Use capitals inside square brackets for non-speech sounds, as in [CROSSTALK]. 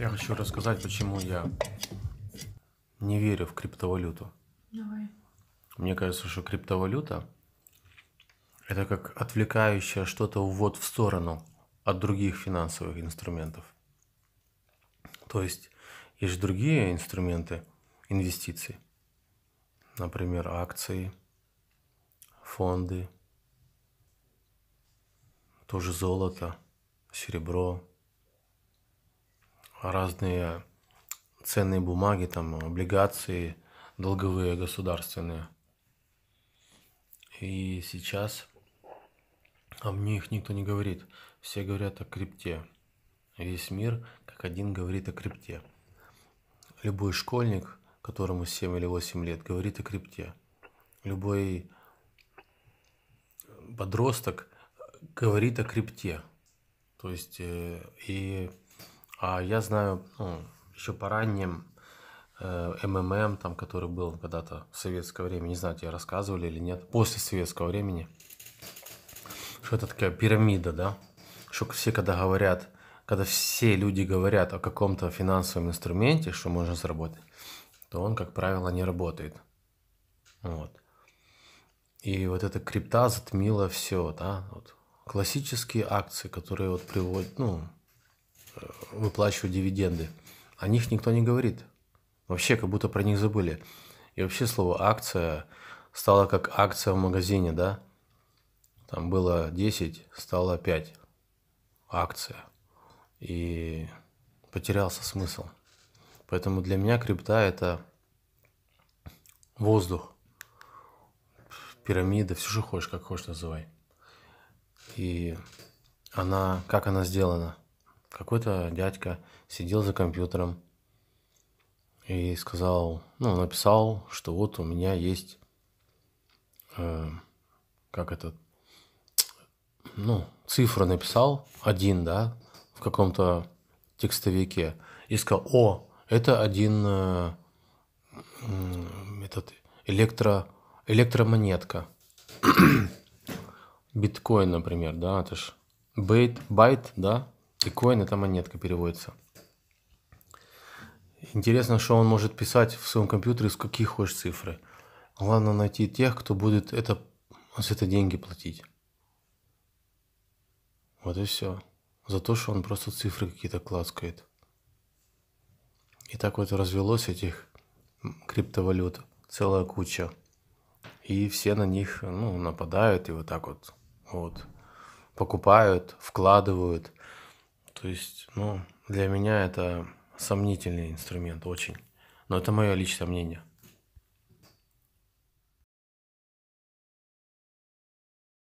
Я хочу рассказать, почему я не верю в криптовалюту. Давай. Мне кажется, что криптовалюта это как отвлекающее что-то увод в сторону от других финансовых инструментов. То есть есть другие инструменты инвестиций, например, акции, фонды, тоже золото, серебро, разные ценные бумаги, там, облигации долговые государственные. И сейчас о них никто не говорит. Все говорят о крипте. Весь мир как один говорит о крипте. Любой школьник, которому 7 или 8 лет, говорит о крипте. Любой подросток говорит о крипте. То есть э, и а я знаю ну, еще по ранним э, МММ, там, который был когда-то в советское время, не знаю, тебе рассказывали или нет, после советского времени, что это такая пирамида, да? Что все, когда говорят, когда все люди говорят о каком-то финансовом инструменте, что можно заработать, то он, как правило, не работает. Вот. И вот эта крипта затмила все, да? Вот. Классические акции, которые вот приводят, ну, выплачивать дивиденды. О них никто не говорит. Вообще, как будто про них забыли. И вообще слово «акция» стало как акция в магазине, да? Там было 10, стало 5. Акция. И потерялся смысл. Поэтому для меня крипта – это воздух, пирамида, все, что хочешь, как хочешь называй. И она, как она сделана? какой-то дядька сидел за компьютером и сказал, ну, написал, что вот у меня есть, э, как это, ну, цифру написал, один, да, в каком-то текстовике, и сказал, о, это один э, этот электро, электромонетка. [CLEARS THROAT] Биткоин, например, да, это ж байт, байт, да, и коин – это монетка переводится. Интересно, что он может писать в своем компьютере, с каких хочешь цифры. Главное найти тех, кто будет это, за это деньги платить. Вот и все. За то, что он просто цифры какие-то клацкает. И так вот развелось этих криптовалют целая куча. И все на них ну, нападают и вот так вот, вот покупают, вкладывают – то есть, ну, для меня это сомнительный инструмент очень. Но это мое личное мнение.